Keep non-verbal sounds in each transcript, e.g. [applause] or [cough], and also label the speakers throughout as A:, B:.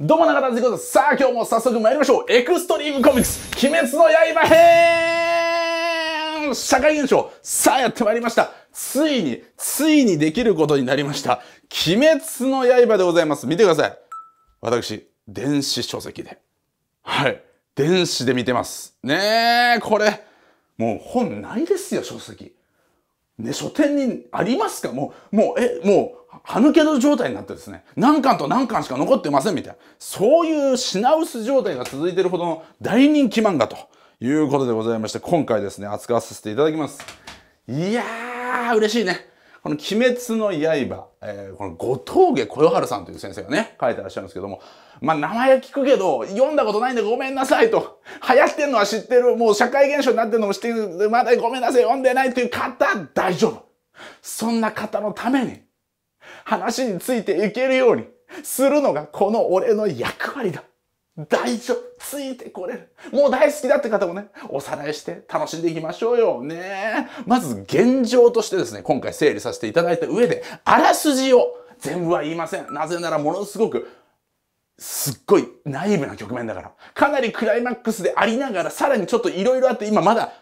A: どうも中田です。さあ、今日も早速参りましょう。エクストリームコミックス、鬼滅の刃編社会現象、さあやってまいりました。ついに、ついにできることになりました。鬼滅の刃でございます。見てください。私、電子書籍で。はい。電子で見てます。ねえ、これ、もう本ないですよ、書籍。ね、書店にありますかもう、もう、え、もう、歯抜けの状態になってですね、何巻と何巻しか残ってませんみたいな、そういう品薄状態が続いてるほどの大人気漫画ということでございまして、今回ですね、扱わさせていただきます。いやー、嬉しいね。この鬼滅の刃、えー、この後藤家小夜春さんという先生がね、書いてらっしゃるんですけども、まあ名前は聞くけど、読んだことないんでごめんなさいと、流行ってんのは知ってる、もう社会現象になってるのも知ってる、まだごめんなさい、読んでないという方、大丈夫。そんな方のために、話についていけるようにするのがこの俺の役割だ。大丈夫ついてこれるもう大好きだって方もね、おさらいして楽しんでいきましょうよ。ねまず現状としてですね、今回整理させていただいた上で、あらすじを全部は言いません。なぜならものすごくすっごいナイブな局面だから。かなりクライマックスでありながら、さらにちょっといろいろあって、今まだ、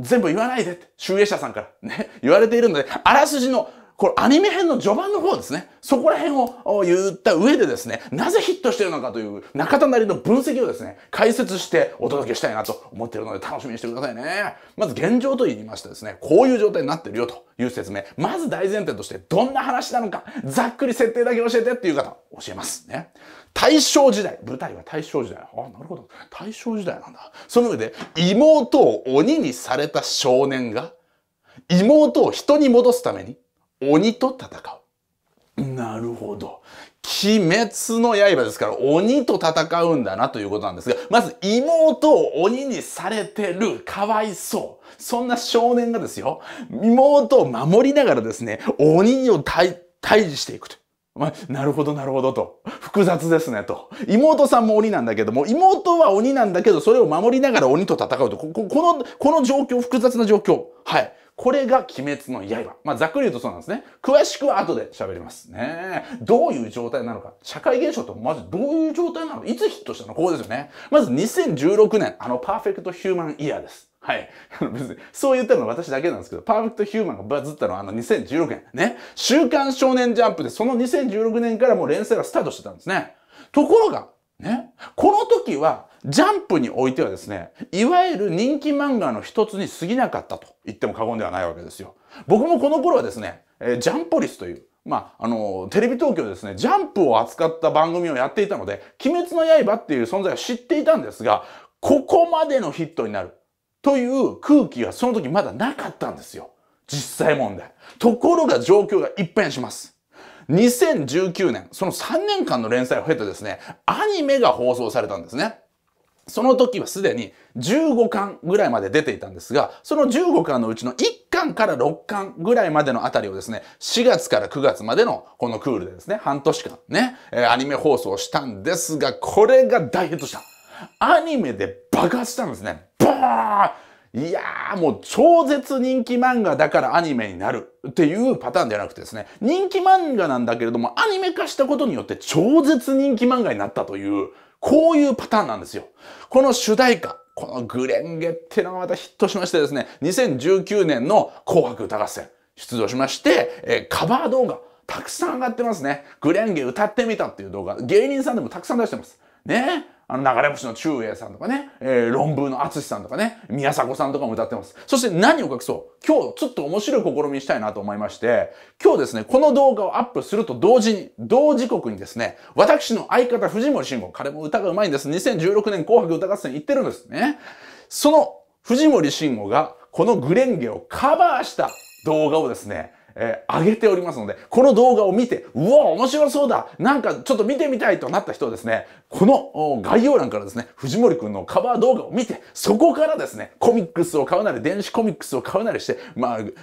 A: 全部言わないでって、集英者さんからね、言われているので、あらすじのこれアニメ編の序盤の方ですね。そこら辺を言った上でですね、なぜヒットしてるのかという中田なりの分析をですね、解説してお届けしたいなと思ってるので楽しみにしてくださいね。まず現状と言いましてですね、こういう状態になってるよという説明。まず大前提としてどんな話なのか、ざっくり設定だけ教えてっていう方、教えます。ね。大正時代。舞台は大正時代。あ、なるほど。大正時代なんだ。その上で、妹を鬼にされた少年が、妹を人に戻すために、鬼と戦う。なるほど。鬼滅の刃ですから鬼と戦うんだなということなんですが、まず妹を鬼にされてる、かわいそう。そんな少年がですよ、妹を守りながらですね、鬼を退治していくと。まあ、なるほど、なるほどと。複雑ですね、と。妹さんも鬼なんだけども、妹は鬼なんだけど、それを守りながら鬼と戦うと。ここの、この状況、複雑な状況。はい。これが鬼滅の刃。まあ、ざっくり言うとそうなんですね。詳しくは後で喋りますね。どういう状態なのか。社会現象ってマどういう状態なのか。いつヒットしたのここですよね。まず2016年、あのパーフェクトヒューマンイヤーです。はい。[laughs] 別に、そう言ったのは私だけなんですけど、パーフェクトヒューマンがバズったのはあの2016年。ね。週刊少年ジャンプでその2016年からもう連載がスタートしてたんですね。ところが、ね。この時は、ジャンプにおいてはですね、いわゆる人気漫画の一つに過ぎなかったと言っても過言ではないわけですよ。僕もこの頃はですね、えー、ジャンポリスという、まあ、あの、テレビ東京でですね、ジャンプを扱った番組をやっていたので、鬼滅の刃っていう存在を知っていたんですが、ここまでのヒットになるという空気がその時まだなかったんですよ。実際問題。ところが状況が一変します。2019年、その3年間の連載を経てですね、アニメが放送されたんですね。その時はすでに15巻ぐらいまで出ていたんですが、その15巻のうちの1巻から6巻ぐらいまでのあたりをですね、4月から9月までのこのクールでですね、半年間ね、えー、アニメ放送したんですが、これが大ヒットした。アニメで爆発したんですね。バーいやーもう超絶人気漫画だからアニメになるっていうパターンではなくてですね、人気漫画なんだけれどもアニメ化したことによって超絶人気漫画になったという、こういうパターンなんですよ。この主題歌、このグレンゲってのがまたヒットしましてですね、2019年の紅白歌合戦出場しまして、えー、カバー動画、たくさん上がってますね。グレンゲ歌ってみたっていう動画、芸人さんでもたくさん出してます。ね。あの、流れ星の中英さんとかね、えー、論文の厚さんとかね、宮迫さんとかも歌ってます。そして何を隠そう。今日、ちょっと面白い試みしたいなと思いまして、今日ですね、この動画をアップすると同時に、同時刻にですね、私の相方藤森慎吾、彼も歌が上手いんです。2016年紅白歌合戦行ってるんですね。その藤森慎吾が、このグレンゲをカバーした動画をですね、えー、上げておりますので、この動画を見て、うわ、面白そうだなんかちょっと見てみたいとなった人はですね、この概要欄からですね、藤森くんのカバー動画を見て、そこからですね、コミックスを買うなり、電子コミックスを買うなりして、まあ、鬼滅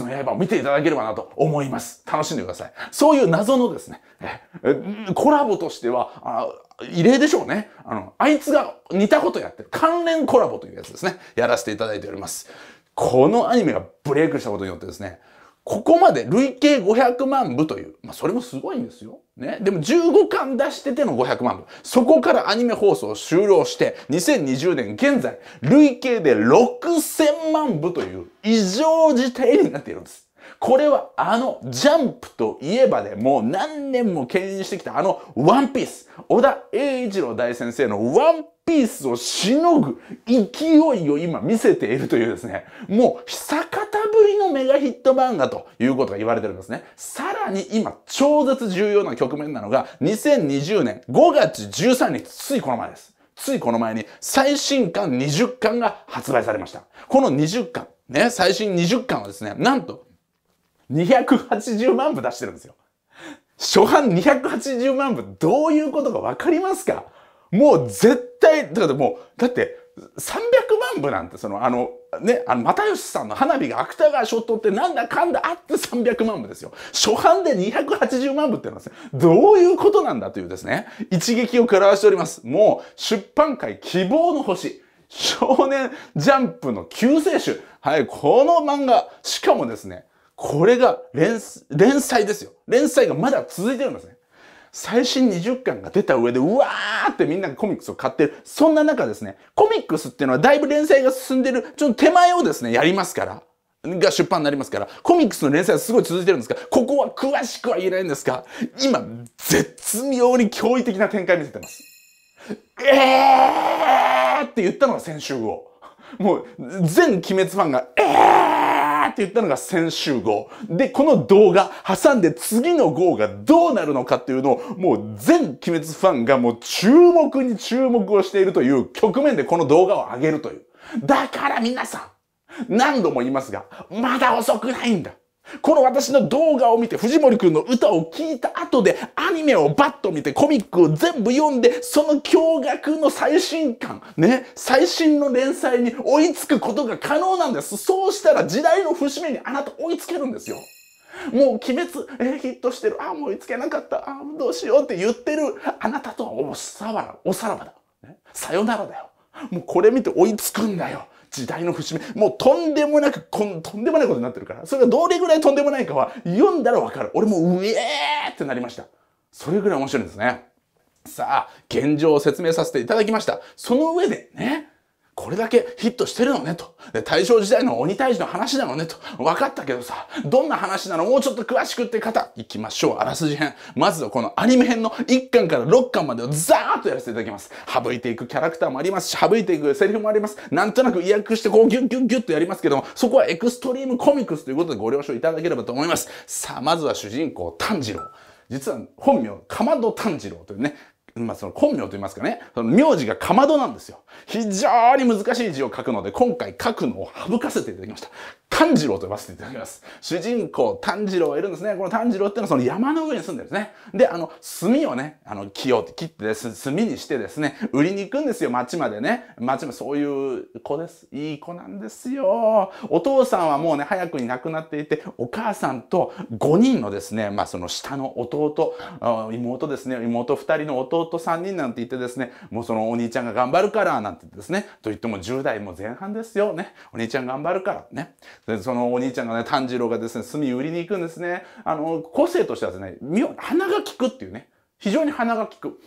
A: の刃を見ていただければなと思います。楽しんでください。そういう謎のですね、えコラボとしては、異例でしょうね。あの、あいつが似たことやってる関連コラボというやつですね。やらせていただいております。このアニメがブレイクしたことによってですね、ここまで累計500万部という、まあ、それもすごいんですよ。ね。でも15巻出してての500万部。そこからアニメ放送終了して、2020年現在、累計で6000万部という異常事態になっているんです。これはあのジャンプといえばでもう何年も牽引してきたあのワンピース、小田栄一郎大先生のワンピースをしのぐ勢いを今見せているというですね、もう久方ぶりのメガヒット漫画ということが言われてるんですね。さらに今超絶重要な局面なのが2020年5月13日、ついこの前です。ついこの前に最新巻20巻が発売されました。この20巻、ね、最新20巻はですね、なんと280万部出してるんですよ。初版280万部、どういうことかわかりますかもう絶対、だってもう、だって、300万部なんて、その、あの、ね、あの、又吉さんの花火が芥川賞取ってなんだかんだあって300万部ですよ。初版で280万部ってのはですね、どういうことなんだというですね、一撃を食らわしております。もう、出版界希望の星。少年ジャンプの救世主。はい、この漫画、しかもですね、これが連連載ですよ。連載がまだ続いてるんですね。最新20巻が出た上で、うわーってみんながコミックスを買ってる。そんな中ですね、コミックスっていうのはだいぶ連載が進んでる、ちょっと手前をですね、やりますから。が出版になりますから、コミックスの連載はすごい続いてるんですが、ここは詳しくは言えないんですが、今、絶妙に驚異的な展開見せてます。えーって言ったのが先週号。もう、全鬼滅ファンが、えーーって言ったのが先週号。で、この動画挟んで次の号がどうなるのかっていうのをもう全鬼滅ファンがもう注目に注目をしているという局面でこの動画を上げるという。だから皆さん、何度も言いますが、まだ遅くないんだ。この私の動画を見て、藤森くんの歌を聴いた後で、アニメをバッと見て、コミックを全部読んで、その驚愕の最新刊、ね、最新の連載に追いつくことが可能なんです。そうしたら時代の節目にあなた追いつけるんですよ。もう鬼滅、えー、ヒットしてる、あ、もう追いつけなかった、あ、あ、どうしようって言ってる、あなたとはおさらばおさらばだ、ね。さよならだよ。もうこれ見て追いつくんだよ。時代の節目、もうとんでもなく、こんとんでもないことになってるから、それがどれぐらいとんでもないかは読んだらわかる。俺もうえーってなりました。それぐらい面白いんですね。さあ、現状を説明させていただきました。その上でね、これだけヒットしてるのねと。大正時代の鬼退治の話なのねと。分かったけどさ、どんな話なのもうちょっと詳しくって方、行きましょう。あらすじ編。まずはこのアニメ編の1巻から6巻までをザーッとやらせていただきます。省いていくキャラクターもありますし、省いていくセリフもあります。なんとなく意訳してこうギュンギュンギュッとやりますけども、そこはエクストリームコミックスということでご了承いただければと思います。さあ、まずは主人公、炭治郎。実は本名、かまど炭治郎というね、まあ、その本名と言いますかね、その名字がかまどなんですよ。非常に難しい字を書くので、今回書くのを省かせていただきました。炭治郎と呼ばせていただきます。主人公、炭治郎がいるんですね。この炭治郎っていうのはその山の上に住んでるんですね。で、あの、炭をね、あの、木を切ってです、炭にしてですね、売りに行くんですよ、町までね。町まで、そういう子です。いい子なんですよ。お父さんはもうね、早くに亡くなっていて、お母さんと5人のですね、まあその下の弟、妹ですね、妹2人の弟3人なんて言ってですね、もうそのお兄ちゃんが頑張るから、なんて言ってですね、と言っても10代も前半ですよね。お兄ちゃん頑張るから、ね。で、そのお兄ちゃんがね、炭治郎がですね、炭売りに行くんですね。あの、個性としてはですね、鼻が利くっていうね。非常に鼻が利く。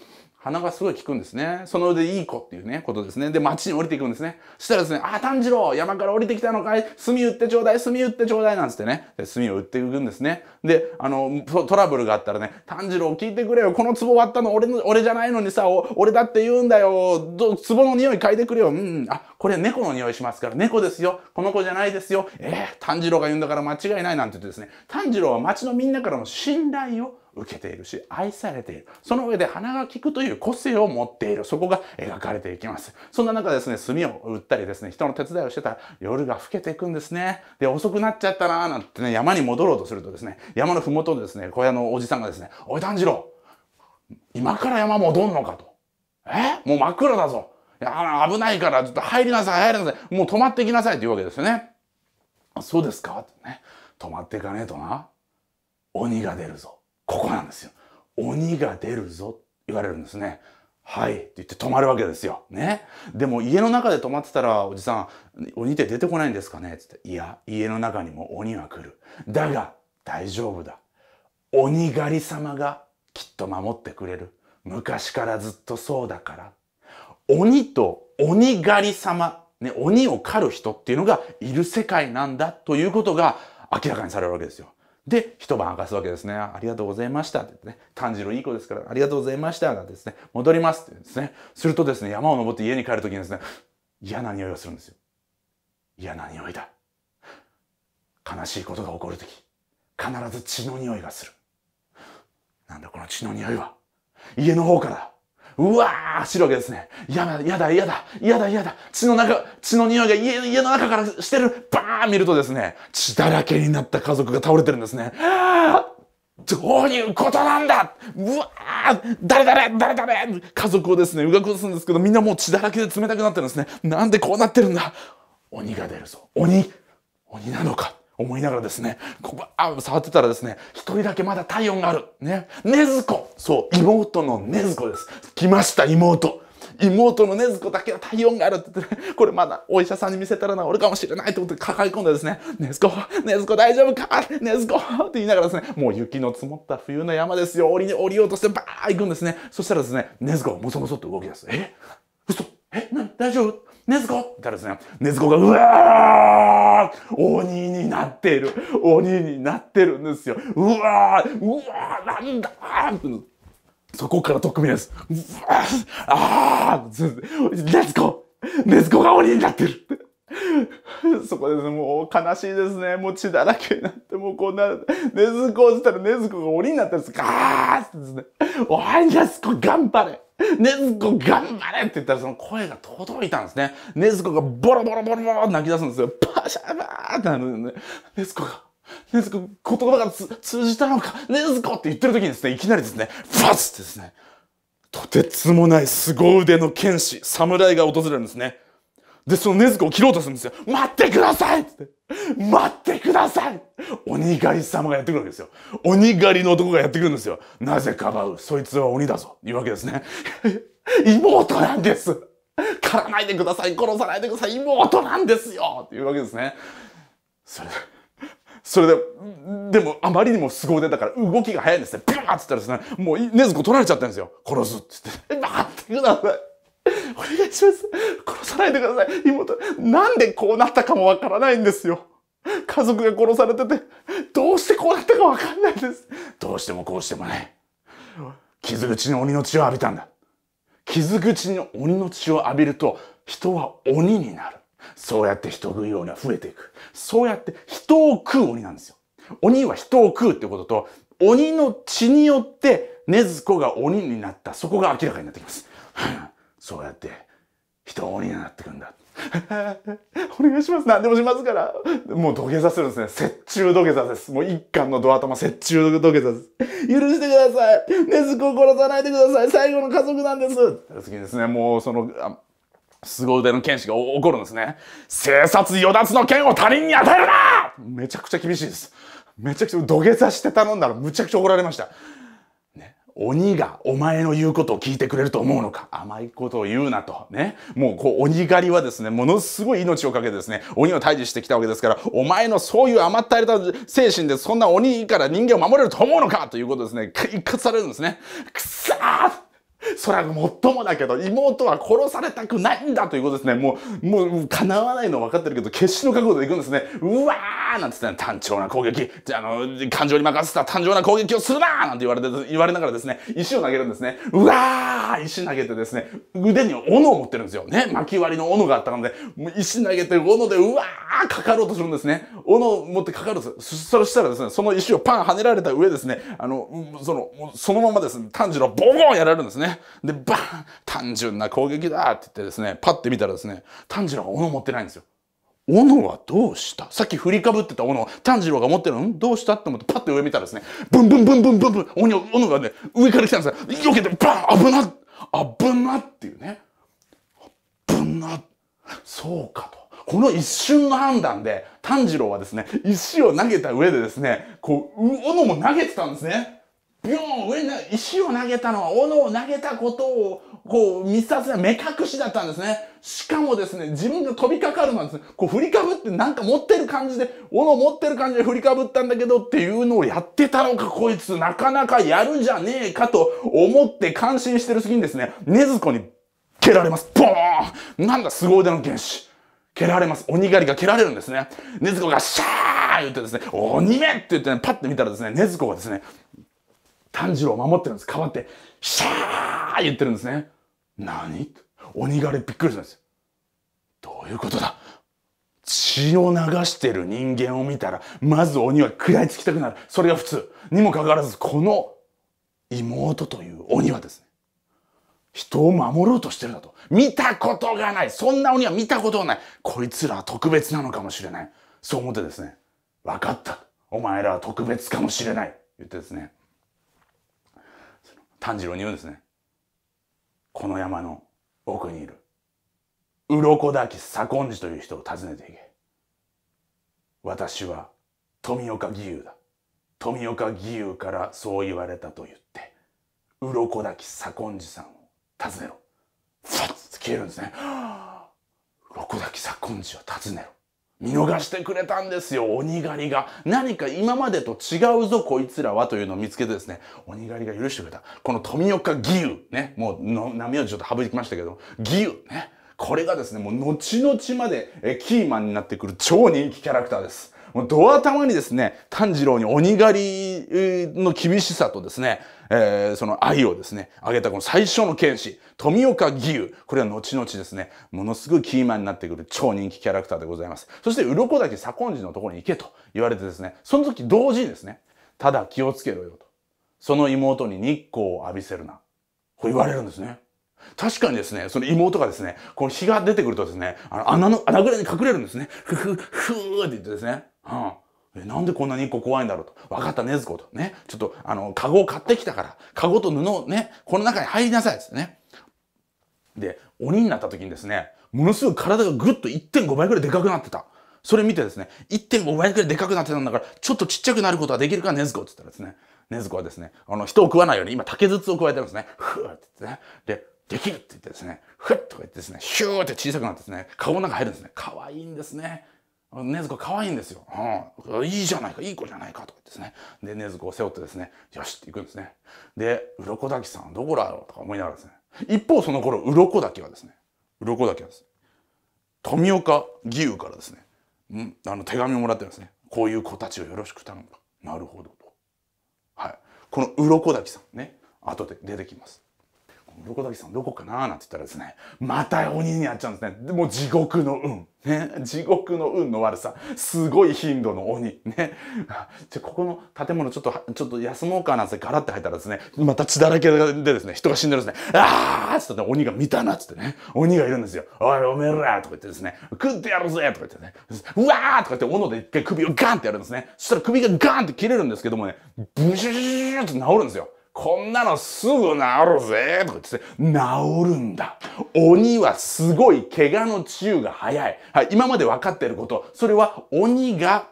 A: 鼻がすごい効くんですね。その腕いい子っていうね、ことですね。で、街に降りていくんですね。そしたらですね、あ、炭治郎山から降りてきたのかい炭売ってちょうだい炭売ってちょうだいなんつってね。で、炭を売っていくんですね。で、あの、トラブルがあったらね、炭治郎聞いてくれよ。この壺割ったの俺の、俺じゃないのにさ、俺だって言うんだよ。ど壺の匂い嗅いでくれよ。うん、あ、これ猫の匂いしますから、猫ですよ。この子じゃないですよ。えー、炭治郎が言うんだから間違いないなんて言ってですね、炭治郎は街のみんなからの信頼を受けているし、愛されている。その上で鼻が利くという個性を持っている。そこが描かれていきます。そんな中ですね、炭を売ったりですね、人の手伝いをしてたら夜が更けていくんですね。で、遅くなっちゃったなーなんてね、山に戻ろうとするとですね、山のふもとでですね、小屋のおじさんがですね、おい炭治郎、今から山戻んのかと。えもう真っ暗だぞ。いや危ないからちょっと入りなさい入りなさいもう止まってきなさいというわけですよね。そうですかってね。止まっていかねえとな鬼が出るぞ。ここなんですよ。鬼が出るぞ、言われるんですね。はいって言って止まるわけですよ。ね。でも家の中で止まってたら、おじさん、鬼って出てこないんですかねつって、いや、家の中にも鬼は来る。だが、大丈夫だ。鬼狩り様がきっと守ってくれる。昔からずっとそうだから。鬼と鬼狩り様、ね、鬼を狩る人っていうのがいる世界なんだということが明らかにされるわけですよ。で、一晩明かすわけですね。ありがとうございました。ってね。炭治郎いい子ですから、ありがとうございました。がですね。戻りますってですね。するとですね、山を登って家に帰るときにですね、嫌な匂いがするんですよ。嫌な匂いだ。悲しいことが起こるとき、必ず血の匂いがする。なんだこの血の匂いは。家の方からうわー走わけですね。やだ、やだ、やだ、やだ、やだ、血の中、血の匂いが家家の中からしてる、バーン見るとですね、血だらけになった家族が倒れてるんですね。あどういうことなんだうわー誰誰誰誰家族をですね、うがくすんですけど、みんなもう血だらけで冷たくなってるんですね。なんでこうなってるんだ鬼が出るぞ。鬼鬼なのか思いながらですね、ここ、あ、触ってたらですね、一人だけまだ体温がある。ね。ねずこ。そう、妹のねずこです。来ました、妹。妹のねずこだけは体温があるって言って、ね、これまだお医者さんに見せたら治るかもしれないってことで抱え込んでですね、ねずこ、ねずこ大丈夫かねずこって言いながらですね、もう雪の積もった冬の山ですよ。降り、降りようとしてバー行くんですね。そしたらですね、ねずこ、もそもそっと動き出す。え嘘え何大丈夫禰豆子からですね、禰豆子が、うわー鬼になってる鬼になってるんですようわーうわーなんだーそこから特命です。うわーあーレずツずーレが鬼になってるそこです、もう悲しいですね。もう血だらけになって、もうこんな、ねずこ落ちたらねずこが檻になったんです。ガーってですね、おい、ねずこ頑張れねずこ頑張れって言ったらその声が届いたんですね。ねずこがボロボロボロボロ泣き出すんですよ。パシャバーってなるんでね。ねずこが、ねずこ言葉が通じたのか、ねずこって言ってる時にですね、いきなりですね、ファスってですね、とてつもない凄腕の剣士、侍が訪れるんですね。で、その禰豆子を切ろうとするんですよ。待ってくださいって待ってください鬼狩り様がやってくるわけですよ。鬼狩りの男がやってくるんですよ。なぜかばう。そいつは鬼だぞ。いうわけですね。[laughs] 妹なんです狩らないでください殺さないでください妹なんですよっていうわけですね。それで、それで、でもあまりにも凄腕だから動きが早いんですね。ピューッつったらですね、もう禰豆子取られちゃったんですよ。殺すって言って。待ってくださいお願いします。殺さないでください。妹、なんでこうなったかもわからないんですよ。家族が殺されてて、どうしてこうなったかわかんないんです。どうしてもこうしてもね。傷口に鬼の血を浴びたんだ。傷口に鬼の血を浴びると、人は鬼になる。そうやって人食いには増えていく。そうやって人を食う鬼なんですよ。鬼は人を食うってことと、鬼の血によって、禰豆子が鬼になった。そこが明らかになってきます。そうやって人を鬼になってくんだ [laughs] お願いします何でもしますからもう土下座するんですね雪中土下座ですもう一巻のドア頭雪中土下座です許してください禰豆子を殺さないでください最後の家族なんです次ですねもうその凄腕の剣士が怒るんですね生殺与奪の剣を他人に与えるなめちゃくちゃ厳しいですめちゃくちゃ土下座して頼んだらむちゃくちゃ怒られました鬼がお前の言うことを聞いてくれると思うのか甘いことを言うなと。ね。もうこう鬼狩りはですね、ものすごい命をかけてですね、鬼を退治してきたわけですから、お前のそういう甘ったれた精神でそんな鬼から人間を守れると思うのかということですね、一括されるんですね。くっさーそれはもっともだけど、妹は殺されたくないんだということですね。もう、もう、叶わないの分かってるけど、決死の覚悟で行くんですね。うわーなんつってね、単調な攻撃。じゃあ、の、感情に任せた単調な攻撃をするななんて言われて、言われながらですね、石を投げるんですね。うわー石投げてですね、腕に斧を持ってるんですよ。ね、巻き割りの斧があったので、石投げて斧で、うわーかかろうとするんですね。斧を持ってかかるんですそしたらですね、その石をパン跳ねられた上ですね、あの、その、そのままですね、炭治郎ボコンやられるんですね。で、バーン単純な攻撃だって言ってですね、パッて見たらですね、炭治郎が斧持ってないんですよ。斧はどうしたさっき振りかぶってた斧、炭治郎が持ってるのどうしたって思ってパッて上見たらですね、ブンブンブンブンブンブン、斧斧がね、上から来たんですよ。避けて、バーン危な危なっていうね。危なそうかと。この一瞬の判断で、炭治郎はですね、石を投げた上でですね、こう、斧も投げてたんですね。ビョーン上に石を投げたのは斧を投げたことをこう見させない目隠しだったんですね。しかもですね、自分が飛びかかるのはですね、こう振りかぶってなんか持ってる感じで、斧持ってる感じで振りかぶったんだけどっていうのをやってたのかこいつなかなかやるじゃねえかと思って感心してる時にですね、ねずこに蹴られます。ボーンなんだ凄腕の剣士。蹴られます。鬼狩りが蹴られるんですね。ねずこがシャー言ってですね、鬼めって言ってね、パッて見たらですね、ねずこがですね、炭治郎を守ってるんです。かばって、シャー言ってるんですね。何鬼がれびっくりするんですよ。どういうことだ血を流してる人間を見たら、まず鬼は食らいつきたくなる。それが普通。にもかかわらず、この妹という鬼はですね、人を守ろうとしてるだと。見たことがない。そんな鬼は見たことがない。こいつらは特別なのかもしれない。そう思ってですね、分かった。お前らは特別かもしれない。言ってですね、炭治郎に言うんですね。この山の奥にいる、鱗滝左近寺という人を訪ねていけ。私は富岡義勇だ。富岡義勇からそう言われたと言って、鱗滝左近寺さんを訪ねろ。ふわっ消えるんですね。[gasps] 鱗滝左近寺を訪ねろ。見逃してくれたんですよ、鬼狩りが。何か今までと違うぞ、こいつらはというのを見つけてですね、鬼狩りが許してくれた。この富岡義勇、ね、もうの、波をちょっと省きましたけど、義勇、ね。これがですね、もう後々までえキーマンになってくる超人気キャラクターです。もうドア玉にですね、炭治郎に鬼狩りの厳しさとですね、えー、その愛をですね、あげたこの最初の剣士、富岡義勇。これは後々ですね、ものすごいキーマンになってくる超人気キャラクターでございます。そして、鱗岳左近寺のところに行けと言われてですね、その時同時にですね、ただ気をつけろよと。その妹に日光を浴びせるな。こう言われるんですね。確かにですね、その妹がですね、この日が出てくるとですね、あの穴の、穴ぐらいに隠れるんですね。ふふ、ふーって言ってですね。うん。えなんでこんなに一個怖いんだろうと。分かった、ねずこと。ね。ちょっと、あの、カゴを買ってきたから、カゴと布をね、この中に入りなさい。ですね。で、鬼になった時にですね、ものすごい体がぐっと1.5倍くらいでかくなってた。それ見てですね、1.5倍くらいでかくなってたんだから、ちょっとちっちゃくなることはできるか、ねずこって言ったらですね、ねずこはですね、あの、人を食わないように今竹筒を加えてるんですね。ふーって言ってね。で、できるって言ってですね、ふっとか言ってですね、ヒューって小さくなってですね、カゴの中入るんですね。可愛いんですね。禰豆子可愛いんですよ、うん、いいじゃないかいい子じゃないかとか言ってですねで禰豆子を背負ってですねよしって行くんですねで鱗滝さんどこだろうとか思いながらですね一方その頃鱗滝はですね鱗滝はですね富岡義勇からですね、うん、あの手紙をもらってるんですねこういう子たちをよろしく頼むなるほどとはいこの鱗滝さんね後で出てきますロコだキさんどこかななんて言ったらですね、また鬼になっちゃうんですね。でもう地獄の運。ね、地獄の運の悪さ。すごい頻度の鬼。ね。[laughs] じゃ、ここの建物ちょっと、ちょっと休もうかなってガラッて入ったらですね、また血だらけでですね、人が死んでるんですね。あーっつって、ね、鬼が見たなっつってね、鬼がいるんですよ。おい、おめえらとか言ってですね、食ってやるぜとか言ってね、うわーとか言って斧で一回首をガンってやるんですね。そしたら首がガンって切れるんですけどもね、ブシュシュシュシュって治るんですよ。こんなのすぐ治るぜとか言って、治るんだ。鬼はすごい怪我の治癒が早い。はい、今まで分かっていること。それは鬼が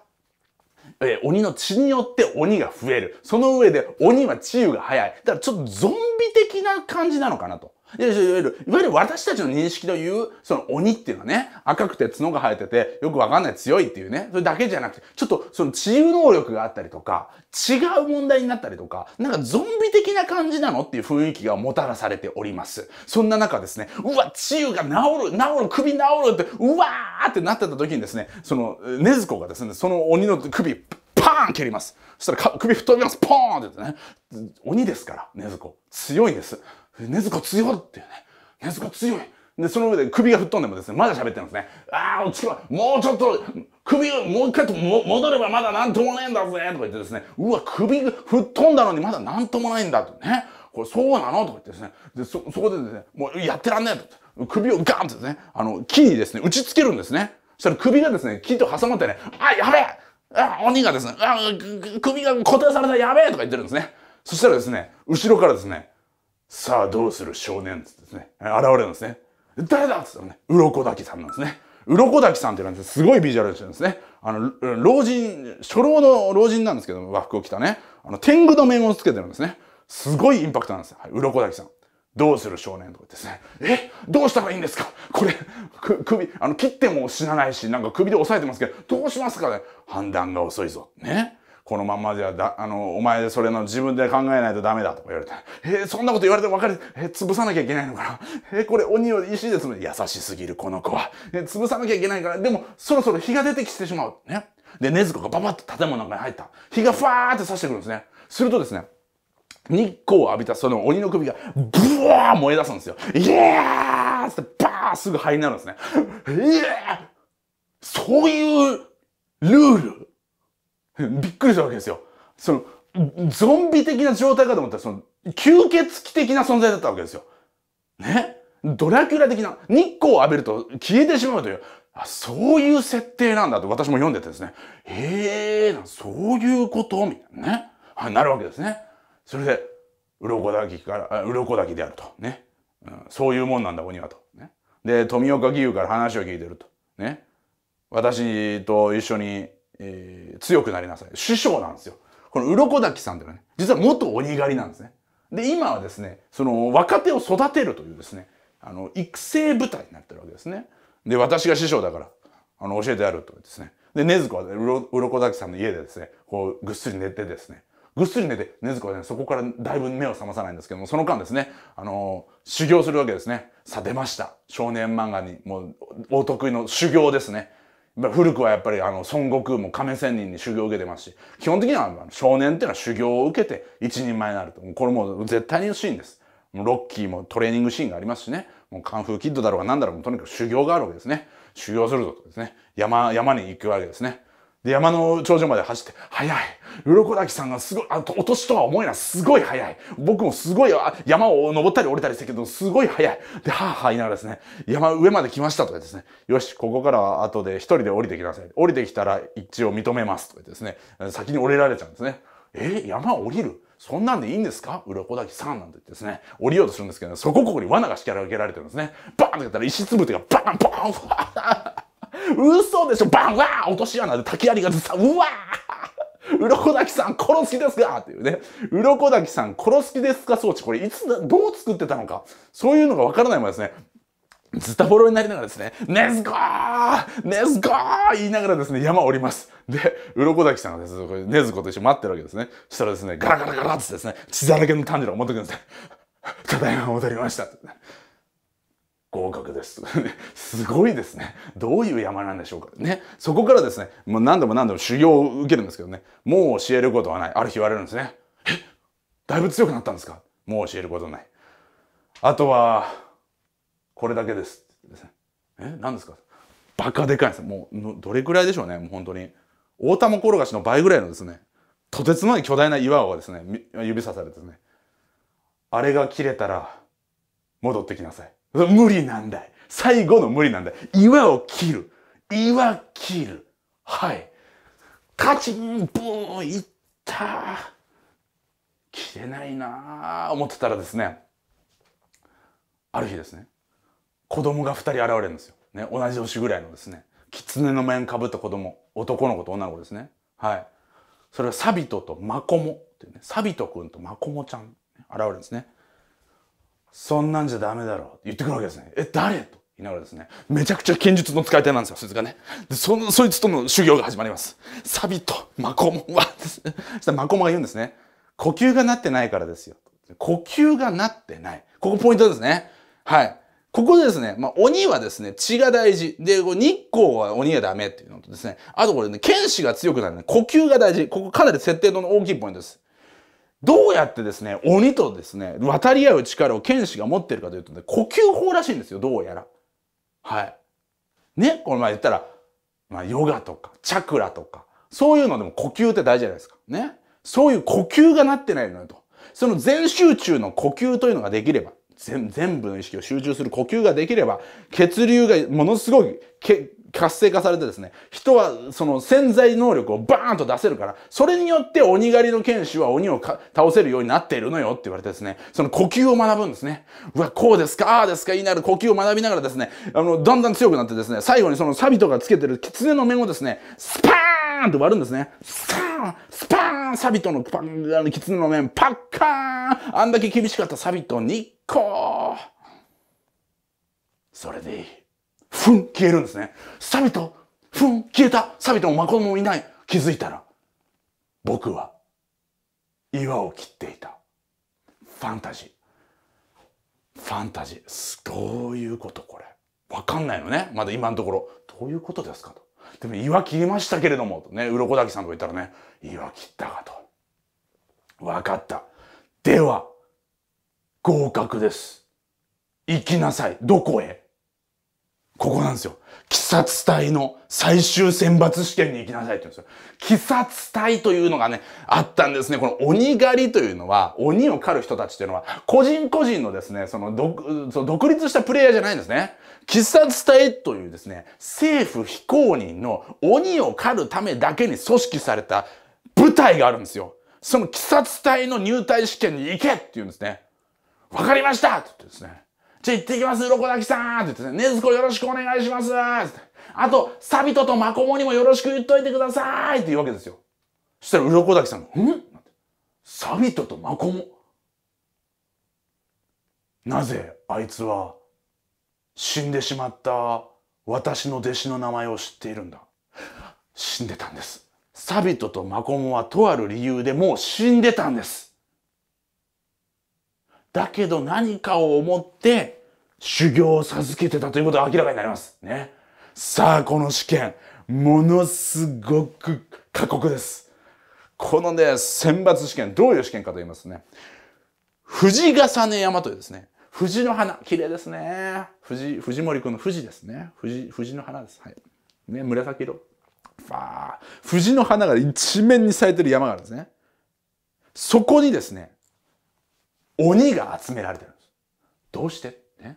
A: えー、鬼の血によって鬼が増える。その上で鬼は治癒が早い。だからちょっとゾンビ的な感じなのかなと。いわゆる、いわゆる私たちの認識という、その鬼っていうのはね、赤くて角が生えてて、よくわかんない強いっていうね、それだけじゃなくて、ちょっとその治癒能力があったりとか、違う問題になったりとか、なんかゾンビ的な感じなのっていう雰囲気がもたらされております。そんな中ですね、うわ、治癒が治る、治る、首治るって、うわーってなってた時にですね、その、ねずこがですね、その鬼の首、パーン蹴ります。そしたら首吹っ飛びます。ポーンって言ってね。鬼ですから、ねずこ。強いです。禰豆子強いっていうね。禰豆子強い。で、その上で首が吹っ飛んでもですね、まだ喋ってるんですね。ああ、落ちろ、もうちょっと、首をもう一回とも戻ればまだなんともねえんだぜとか言ってですね、うわ、首が吹っ飛んだのにまだなんともないんだとね。これそうなのとか言ってですね、で、そ、そこでですね、もうやってらんねえと。首をガーンってですね、あの、木にですね、打ち付けるんですね。そしたら首がですね、木と挟まってね、あ、やべえあ、鬼がですね、あ、首が固定されたやべえとか言ってるんですね。そしたらですね、後ろからですね、さあどうする少年つってですね、現れるんですね。誰だっつったらね、鱗滝さんなんですね。鱗滝さんってなんてすごいビジュアルしてるんですね。あの、老人、初老の老人なんですけど、和服を着たね。あの、天狗の面をつけてるんですね。すごいインパクトなんですよ。はい、鱗滝さん。どうする少年とかですね。えどうしたらいいんですかこれ、首、あの、切っても死なないし、なんか首で押さえてますけど、どうしますかね判断が遅いぞ。ねこのまんまじゃだ、あの、お前それの自分で考えないとダメだとか言われて、えー、そんなこと言われても分かる、えー、潰さなきゃいけないのかなえー、これ鬼を石で潰優しすぎるこの子は。えー、潰さなきゃいけないから、でもそろそろ火が出てきてしまう。ね。で、禰豆子がババッと建物の中に入った。火がファーって刺してくるんですね。するとですね、日光を浴びたその鬼の首がブワー燃え出すんですよ。イエーってバーすぐ灰になるんですね。イエーそういうルールびっくりしたわけですよ。その、ゾンビ的な状態かと思ったら、その、吸血鬼的な存在だったわけですよ。ねドラキュラ的な、日光を浴びると消えてしまうという、あそういう設定なんだと私も読んでてですね、へえー、そういうことみたいなね。はい、なるわけですね。それで、鱗きから、鱗滝であると。ね。うん、そういうもんなんだ、鬼はと。ね。で、富岡義勇から話を聞いてると。ね。私と一緒にえー、強くなりなさい。師匠なんですよ。この鱗滝さんっていうのはね、実は元鬼狩りなんですね。で、今はですね、その若手を育てるというですね、あの、育成部隊になってるわけですね。で、私が師匠だから、あの、教えてやるとですね。で、禰豆子は、ね、うろこだきさんの家でですね、こう、ぐっすり寝てですね。ぐっすり寝て、禰豆子はね、そこからだいぶ目を覚まさないんですけども、その間ですね、あのー、修行するわけですね。さ出ました。少年漫画に、もう、お得意の修行ですね。古くはやっぱりあの孫悟空も亀仙人に修行を受けてますし基本的には少年っていうのは修行を受けて一人前になるとこれもう絶対にシーンですロッキーもトレーニングシーンがありますしねもうカンフーキッドだろうが何だろうがとにかく修行があるわけですね修行するぞとですね山山に行くわけですねで山の頂上まで走って「速い鱗滝さんがすごい、あと、お年とは思えない。すごい早い。僕もすごい、あ山を登ったり降りたりしたけど、すごい早い。で、はぁはぁ言いながらですね、山上まで来ましたとかですね、よし、ここからは後で一人で降りてきなさい。降りてきたら一応認めます。とかですね、先に降りられちゃうんですね。え、山降りるそんなんでいいんですか鱗滝さんなんて言ってですね、降りようとするんですけど、ね、そこここに罠が仕掛けられてるんですね。バーンって言ったら石つぶてがバーンバーン嘘でしょバンわー落とし穴で滝ありがずさ、うわー鱗滝さん殺す気ですかっていうね。鱗滝さん殺す気ですか装置。これいつ、どう作ってたのか。そういうのがわからないもんですね。ズタボロになりながらですね、ネズコーネズコー言いながらですね、山を降ります。で、鱗滝さんがですね、ネズコと一緒に待ってるわけですね。そしたらですね、ガラガラガラってですね、血だらけの炭治郎を持ってくるんですね。ただいま戻りました。合格です。[laughs] すごいですね。どういう山なんでしょうか。ね。そこからですね、もう何度も何度も修行を受けるんですけどね、もう教えることはない。ある日言われるんですね。えだいぶ強くなったんですかもう教えることない。あとは、これだけです。え何ですかバカでかいです。もう、どれくらいでしょうね。もう本当に。大玉転がしの倍ぐらいのですね、とてつもない巨大な岩をですね、指さされてですね、あれが切れたら、戻ってきなさい。無理なんだい。最後の無理なんだい。岩を切る。岩切る。はい。カチン、ブーン、いった切れないなぁ、思ってたらですね、ある日ですね、子供が二人現れるんですよ。ね、同じ年ぐらいのですね、狐の面かぶった子供、男の子と女の子ですね。はい。それはサビトとマコモっていうね、サビトくんとマコモちゃん、現れるんですね。そんなんじゃダメだろうって言ってくるわけですね。え、誰と言いながらですね、めちゃくちゃ剣術の使い手なんですよ、鈴がね。で、そそいつとの修行が始まります。サビとマコモは、そしたらマコモが言うんですね。呼吸がなってないからですよ。呼吸がなってない。ここポイントですね。はい。ここでですね、まあ、鬼はですね、血が大事。で、日光は鬼はダメっていうのとですね、あとこれね、剣士が強くなるね、呼吸が大事。ここかなり設定の大きいポイントです。どうやってですね、鬼とですね、渡り合う力を剣士が持ってるかというとね、呼吸法らしいんですよ、どうやら。はい。ね、この前言ったら、まあ、ヨガとか、チャクラとか、そういうのでも呼吸って大事じゃないですか。ね。そういう呼吸がなってないのよと。その全集中の呼吸というのができれば、全部の意識を集中する呼吸ができれば、血流がものすごい、活性化されてですね、人はその潜在能力をバーンと出せるから、それによって鬼狩りの剣士は鬼を倒せるようになっているのよって言われてですね、その呼吸を学ぶんですね。うわ、こうですか、ああですか、いいなる呼吸を学びながらですね、あの、だんだん強くなってですね、最後にそのサビとかつけてる狐の面をですね、スパーンと割るんですね。スパーンスパーンサビとのパン、あの、狐の面、パッカーンあんだけ厳しかったサビと、日光それでいい。ふん、消えるんですね。サビト、ふん、消えた。サビトもマコもいない。気づいたら、僕は、岩を切っていた。ファンタジー。ファンタジー。どういうことこれ。わかんないのね。まだ今のところ。どういうことですかと。でも岩切りましたけれども、とね、鱗滝さんとか言ったらね、岩切ったかと。わかった。では、合格です。行きなさい。どこへここなんですよ。鬼殺隊の最終選抜試験に行きなさいって言うんですよ。鬼殺隊というのがね、あったんですね。この鬼狩りというのは、鬼を狩る人たちというのは、個人個人のですね、その独、その独立したプレイヤーじゃないんですね。鬼殺隊というですね、政府非公認の鬼を狩るためだけに組織された部隊があるんですよ。その鬼殺隊の入隊試験に行けって言うんですね。わかりましたって言ってですね。じゃ行ってきます、鱗滝さんって言ってね、ねずこよろしくお願いしますあと、サビトとマコモにもよろしく言っといてくださいって言うわけですよ。そしたら、鱗滝さんが、んサビトとマコモなぜあいつは死んでしまった私の弟子の名前を知っているんだ。死んでたんです。サビトとマコモはとある理由でもう死んでたんです。だけど何かを思って修行を授けてたということが明らかになります。ね。さあ、この試験、ものすごく過酷です。このね、選抜試験、どういう試験かと言いますとね、藤重ね山というですね、藤の花、綺麗ですね。藤、藤森くんの藤ですね。藤、藤の花です。はい。ね、紫色。ファー。藤の花が一面に咲いてる山があるんですね。そこにですね、鬼が集められてるんです。どうしてね。鬼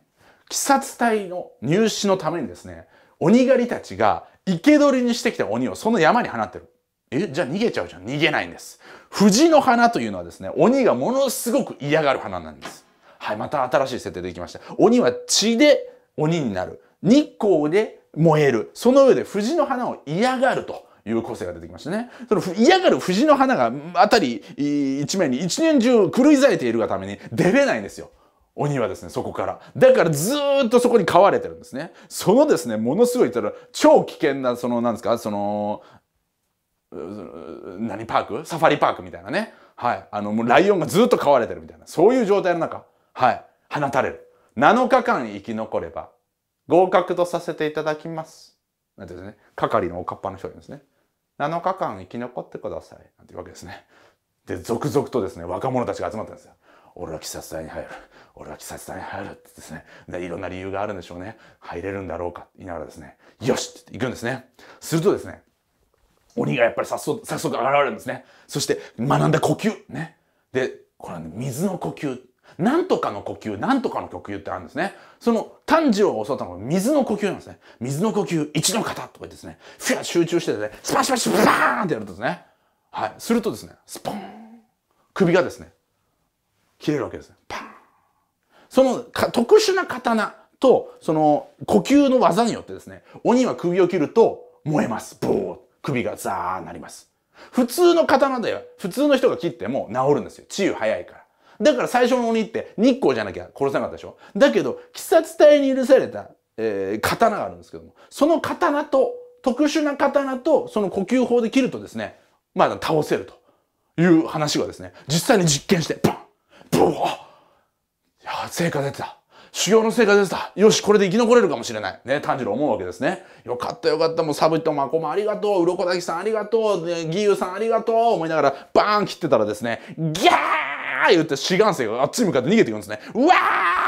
A: 殺隊の入試のためにですね、鬼狩りたちが生け捕りにしてきた鬼をその山に放ってる。え、じゃあ逃げちゃうじゃん。逃げないんです。藤の花というのはですね、鬼がものすごく嫌がる花なんです。はい、また新しい設定できました。鬼は血で鬼になる。日光で燃える。その上で藤の花を嫌がると。いう個性が出てきましたね。その嫌がる藤の花があたり一面に一年中狂い咲いているがために出れないんですよ。鬼はですね、そこから。だからずっとそこに飼われてるんですね。そのですね、ものすごいった超危険な、その、なんですか、その、何パークサファリパークみたいなね。はい。あの、もうライオンがずっと飼われてるみたいな。そういう状態の中、はい。放たれる。7日間生き残れば合格とさせていただきます。なんてですね、係のおかっぱの人ですね。7日間生き残ってください。なんていうわけですね。で、続々とですね、若者たちが集まったんですよ。俺は鬼殺隊に入る。俺は鬼殺隊に入るってですね。で、いろんな理由があるんでしょうね。入れるんだろうかって言いながらですね、よしって行くんですね。するとですね、鬼がやっぱり早速、早速現れるんですね。そして、学んだ呼吸。ね。で、これは、ね、水の呼吸。なんとかの呼吸、なんとかの呼吸ってあるんですね。その、炭治郎を襲ったのは水の呼吸なんですね。水の呼吸、一の型とか言ってですね、フィア集中しててね、スパシパシバーンってやるとですね、はい。するとですね、スポーン首がですね、切れるわけですね。パーンその特殊な刀と、その呼吸の技によってですね、鬼は首を切ると燃えます。ブー首がザーンなります。普通の刀で、普通の人が切っても治るんですよ。治癒早いから。だから最初の鬼って日光じゃなきゃ殺せなかったでしょだけど、鬼殺隊に許された、えー、刀があるんですけども、その刀と、特殊な刀と、その呼吸法で切るとですね、まだ倒せるという話がですね、実際に実験して、ブンブンーいや、成果出てた。修行の成果ですた。よし、これで生き残れるかもしれない。ね、炭治郎思うわけですね。よかったよかった、もうサブとマコもありがとう、鱗滝さんありがとう、義勇さんありがとう、思いながらバーン切ってたらですね、ギャー言って志願生があっち向かって逃げていくんですね。うわー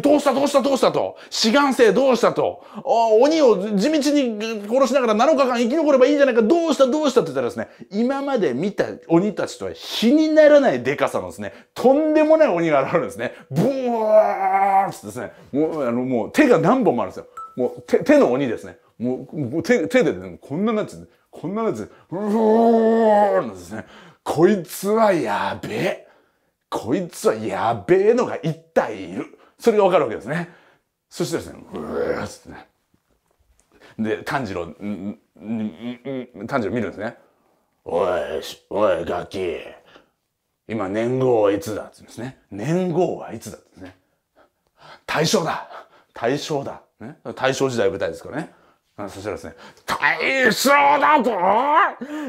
A: どうしたどうしたどうしたと志願生どうしたと鬼を地道に殺しながら7日間生き残ればいいんじゃないかどうしたどうしたって言ったらですね、今まで見た鬼たちとは比にならないデカさのですね、とんでもない鬼が現れるんですね。ブワーってですね、もうあのもう手が何本もあるんですよ。もう手手の鬼ですね。もう手手で、ね、こんななっちゃう。こんなちゃうおーですね。こいつはやべえ。こいつはやべえのが一体いる。それがわかるわけですね。そしてですね、うーっつってね。で、炭治郎、ん、ん、炭治郎見るんですね。おい、おい、ガキ。今、年号はいつだって言うんですね。年号はいつだってね。大正だ大正だ、ね、大正時代舞台ですからね。そしたらですね、大正だと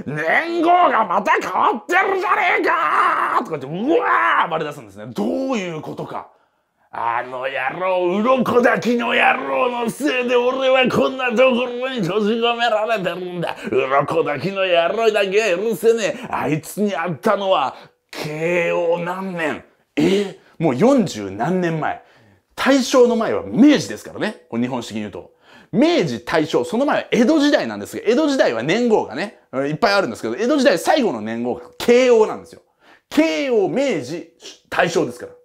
A: 年号がまた変わってるじゃねえかとかって、うわー暴れ出すんですね。どういうことか。あの野郎、鱗滝の野郎のせいで俺はこんなところに閉じ込められてるんだ。鱗滝の野郎だけは許せねえ。あいつに会ったのは、慶応何年えもう四十何年前。大正の前は明治ですからね。これ日本式に言うと。明治、大正、その前は江戸時代なんですが、江戸時代は年号がね、いっぱいあるんですけど、江戸時代最後の年号が慶応なんですよ。慶応、明治、大正ですから。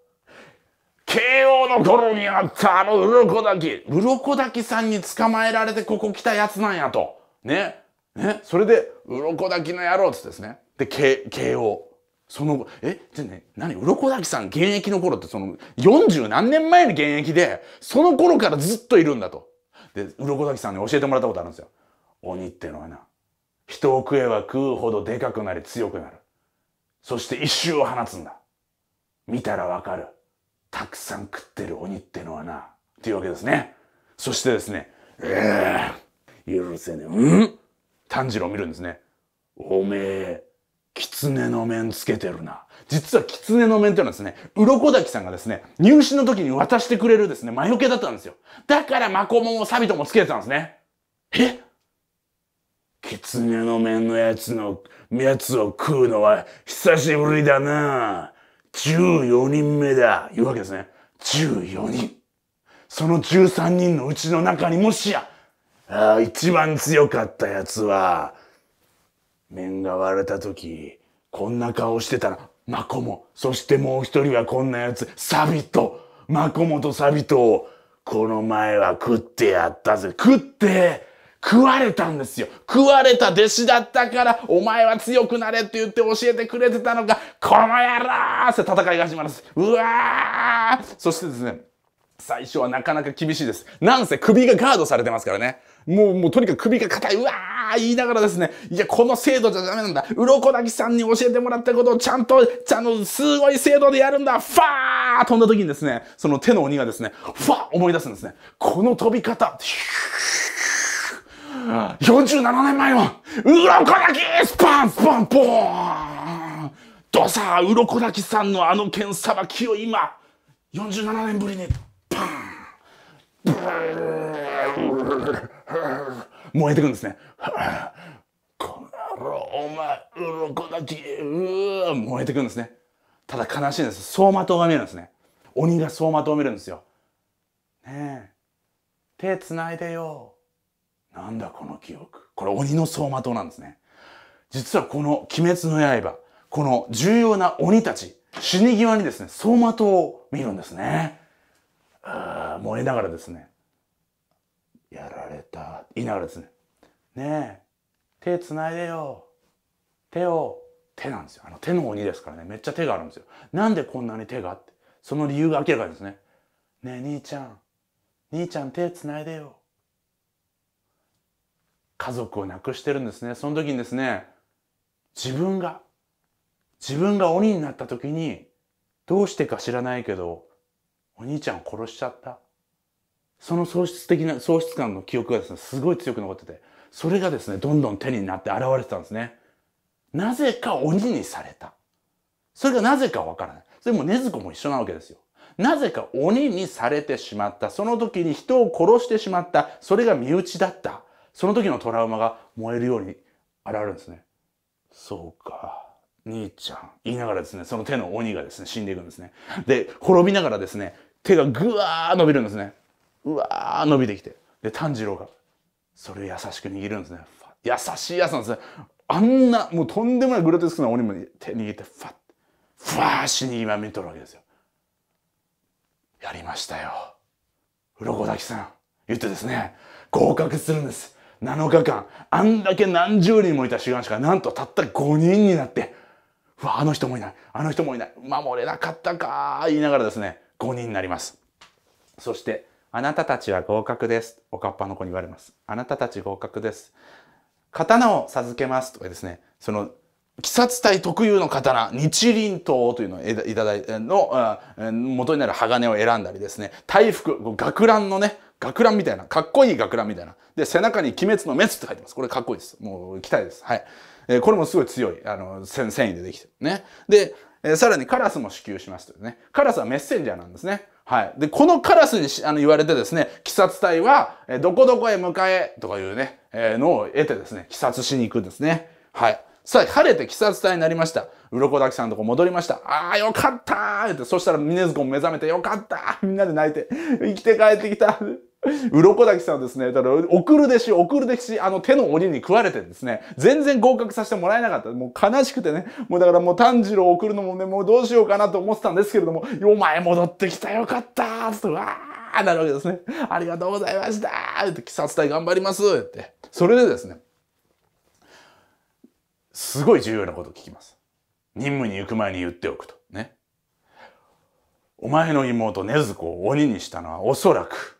A: 慶応の頃にあったあの鱗滝、鱗滝さんに捕まえられてここ来たやつなんやと。ね。ね。それで、鱗滝の野郎っ言ってですね。で、慶、応。そのえ、じゃね、何鱗滝さん現役の頃ってその、40何年前に現役で、その頃からずっといるんだと。で、鱗滝さんに教えてもらったことあるんですよ。鬼ってのはな、人を食えば食うほどでかくなり強くなる。そして一周を放つんだ。見たらわかる。たくさん食ってる鬼ってのはな、っていうわけですね。そしてですね、ええー、許せねえ。うん炭治郎見るんですね。おめえ、狐の面つけてるな。実は狐の面っていうのはですね、鱗滝さんがですね、入試の時に渡してくれるですね、魔除けだったんですよ。だからマコモもをサビともつけてたんですね。え狐の面のやつの、やつを食うのは久しぶりだな14人目だ、言うわけですね。14人。その13人のうちの中にもしや、あ一番強かったやつは、面が割れた時、こんな顔してたら、マコモ、そしてもう一人はこんなやつ、サビト、マコモとサビトを、この前は食ってやったぜ。食って食われたんですよ。食われた弟子だったから、お前は強くなれって言って教えてくれてたのか、この野郎って戦いが始まるんです。うわーそしてですね、最初はなかなか厳しいです。なんせ首がガードされてますからね。もう、もうとにかく首が硬い。うわー言いながらですね、いや、この制度じゃダメなんだ。鱗滝さんに教えてもらったことをちゃんと、ちゃんと、すごい制度でやるんだ。ファー飛んだ時にですね、その手の鬼がですね、ファー思い出すんですね。この飛び方、ヒュー47年前の、うろこだきスパンスパンポーンドサー、うろこだきさんのあの剣さばきを今、47年ぶりに、パン燃えてくんですね。この野郎、お前、うろこだき、う燃えてくんですね。ただ悲しいです。走馬灯が見えるんですね。鬼が走馬灯を見るんですよ。ねえ。手繋いでよ。なんだこの記憶。これ鬼の走馬灯なんですね。実はこの鬼滅の刃、この重要な鬼たち、死に際にですね、走馬灯を見るんですね。ああ、燃えながらですね、やられた、言いながらですね、ねえ、手繋いでよ。手を、手なんですよ。あの手の鬼ですからね、めっちゃ手があるんですよ。なんでこんなに手があって、その理由が明らかですね。ねえ、兄ちゃん、兄ちゃん手繋いでよ。家族を亡くしてるんですね。その時にですね、自分が、自分が鬼になった時に、どうしてか知らないけど、お兄ちゃんを殺しちゃった。その喪失的な、喪失感の記憶がですね、すごい強く残ってて、それがですね、どんどん手になって現れてたんですね。なぜか鬼にされた。それがなぜかわからない。それもねずこも一緒なわけですよ。なぜか鬼にされてしまった。その時に人を殺してしまった。それが身内だった。その時のトラウマが燃えるように現れるんですね。そうか。兄ちゃん。言いながらですね、その手の鬼がですね、死んでいくんですね。で、滅びながらですね、手がぐわー伸びるんですね。うわー伸びてきて。で、炭治郎が、それを優しく握るんですね。優しいやつなんですね。あんな、もうとんでもないグロテスクな鬼も手握って、ファッ、ふわー死に今見とるわけですよ。やりましたよ。鱗滝さん。言ってですね、合格するんです。7日間、あんだけ何十人もいた志願者が、なんとたった5人になって、うわ、あの人もいない、あの人もいない、守れなかったか、言いながらですね、5人になります。そして、あなたたちは合格です。おかっぱの子に言われます。あなたたち合格です。刀を授けます。とかですね、その、鬼殺隊特有の刀、日輪刀というのをいただいての、元になる鋼を選んだりですね、大福、学ランのね、学ランみたいな、かっこいい学ランみたいな。で、背中に鬼滅の滅って書いてます。これかっこいいです。もう、期待です。はい。えー、これもすごい強い、あの、繊維でできてる。ね。で、えー、さらにカラスも支給しますというね。カラスはメッセンジャーなんですね。はい。で、このカラスにあの言われてですね、鬼殺隊は、えー、どこどこへ向かえとかいうね、えー、のを得てですね、鬼殺しに行くんですね。はい。さあ、晴れて鬼殺隊になりました。鱗滝さんのとこ戻りました。ああ、よかったーって、そしたらミネズコも目覚めて、よかったみんなで泣いて、生きて帰ってきた [laughs] 鱗滝さんですね、だから送る弟子、送る弟子、あの手の鬼に食われてですね、全然合格させてもらえなかった。もう悲しくてね、もうだからもう炭治郎送るのもね、もうどうしようかなと思ってたんですけれども、お前戻ってきたよかったつって、わーなるわけですね。ありがとうございましたって、鬼殺隊頑張りますって。それでですね、すごい重要なことを聞きます。任務に行く前に言っておくと。ね。お前の妹、禰豆子を鬼にしたのはおそらく、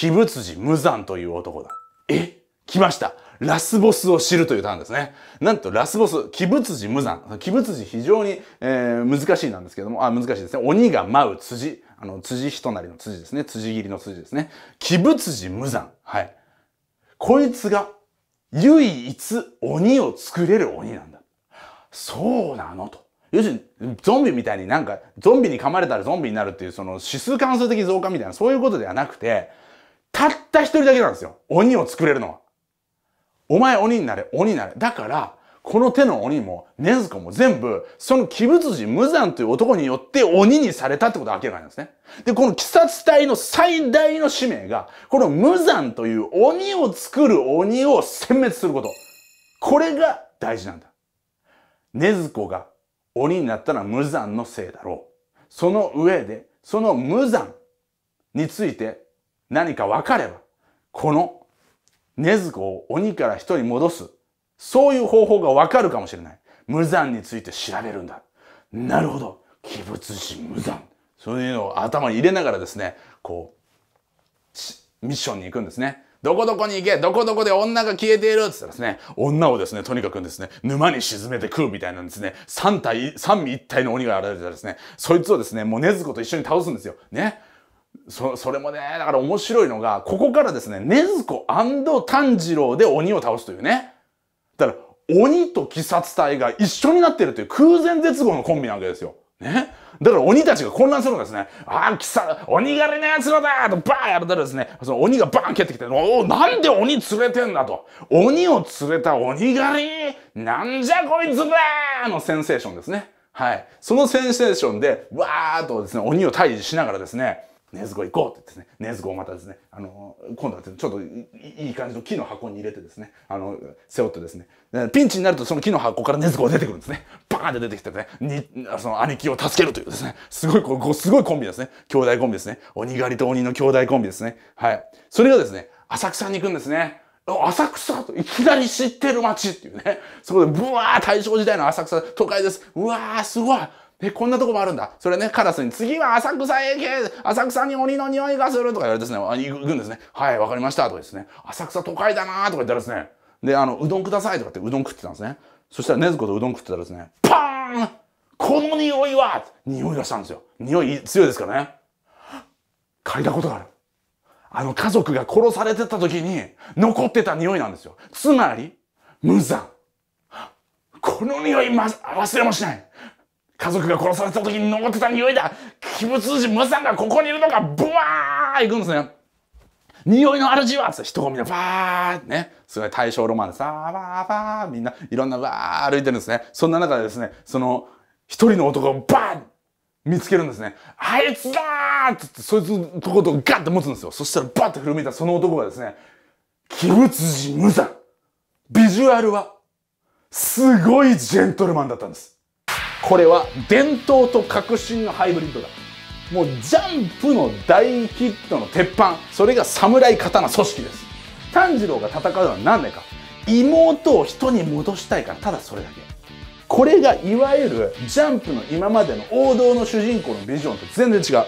A: 鬼仏寺無惨という男だ。え来ました。ラスボスを知るという単ですね。なんとラスボス、鬼仏寺無惨。鬼仏寺非常に、えー、難しいなんですけども、あ、難しいですね。鬼が舞う辻。あの、辻人なりの辻ですね。辻切りの辻ですね。鬼仏寺無惨。はい。こいつが唯一鬼を作れる鬼なんだ。そうなのと。要するに、ゾンビみたいになんか、ゾンビに噛まれたらゾンビになるっていう、その指数関数的増加みたいな、そういうことではなくて、たった一人だけなんですよ。鬼を作れるのは。お前鬼になれ、鬼になれ。だから、この手の鬼も、根塚も全部、その鬼物寺無惨という男によって鬼にされたってことは明らかなんですね。で、この鬼殺隊の最大の使命が、この無惨という鬼を作る鬼を殲滅すること。これが大事なんだ。根塚が鬼になったのは無惨のせいだろう。その上で、その無惨について何か分かれば、この禰ズコを鬼から人に戻す、そういう方法が分かるかもしれない。無残について調べるんだ。なるほど。鬼物心無残。そういうのを頭に入れながらですね、こう、ミッションに行くんですね。どこどこに行けどこどこで女が消えているって言ったらですね、女をですね、とにかくですね、沼に沈めて食うみたいなんですね、三体、三味一体の鬼が現れたらですね、そいつをですね、もう根ズ子と一緒に倒すんですよ。ね。そそれもね、だから面白いのが、ここからですね、ねず子炭治郎で鬼を倒すというね。だから、鬼と鬼殺隊が一緒になってるという空前絶後のコンビなわけですよ。ね。だから鬼たちが混乱するんですね。ああ、鬼殺、鬼狩りの奴らだとバーやったらですね、その鬼がバーン蹴ってきて、おお、なんで鬼連れてんだと。鬼を連れた鬼狩りなんじゃこいつらのセンセーションですね。はい。そのセンセーションで、わーっとですね、鬼を退治しながらですね、根津子行こうってですね、根津子をまたですね、あの、今度はちょっといい感じの木の箱に入れてですね、あの、背負ってですね、ピンチになるとその木の箱から根津子が出てくるんですね。バーンって出てきてね、に、その兄貴を助けるというですね、すごい、こすごいコンビですね。兄弟コンビですね。鬼狩りと鬼の兄弟コンビですね。はい。それがですね、浅草に行くんですね。浅草といきなり知ってる街っていうね。そこで、ぶわー大正時代の浅草、都会です。うわーすごいえ、こんなとこもあるんだ。それね、カラスに、次は浅草へ行け浅草に鬼の匂いがするとか言われてですね、行くんですね。はい、わかりましたとかですね、浅草都会だなとか言ったらですね、で、あの、うどんくださいとかってうどん食ってたんですね。そしたら、ねずことうどん食ってたらですね、パーンこの匂いは匂いがしたんですよ。匂い強いですからね。嗅いだことがある。あの家族が殺されてた時に残ってた匂いなんですよ。つまり、無残。この匂い、ま、忘れもしない。家族が殺された時に残ってた匂いだ鬼舞通無惨がここにいるのかブワー行くんですね。匂いの主はて人混みでバーってね、すごい大正ロマンでさーバーバーみんないろんなわー歩いてるんですね。そんな中でですね、その一人の男をバーン見つけるんですね。あいつだーってって、そいつのとことガッて持つんですよ。そしたらバって振り向いたその男がですね、鬼舞辻無惨ビジュアルはすごいジェントルマンだったんです。これは伝統と革新のハイブリッドだもうジャンプの大ヒットの鉄板それが侍刀組織です炭治郎が戦うのは何でか妹を人に戻したいからただそれだけこれがいわゆるジャンプの今までの王道の主人公のビジョンと全然違う